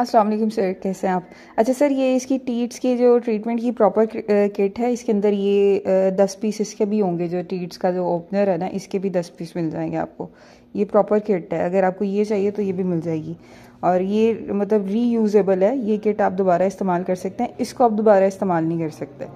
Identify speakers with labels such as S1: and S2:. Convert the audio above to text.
S1: अस्सलाम वालेकुम सर कैसे हैं आप अच्छा सर ये इसकी टीट्स की जो ट्रीटमेंट की प्रॉपर किट है इसके अंदर ये दस पीस इसके भी होंगे जो टीट्स का जो ओपनर है ना इसके भी दस पीस मिल जाएंगे आपको ये प्रॉपर किट है अगर आपको ये चाहिए तो ये भी मिल जाएगी और ये मतलब रीयूज़ेबल है ये किट आप दोबारा इस्तेमाल कर सकते हैं इसको आप दोबारा इस्तेमाल नहीं कर सकते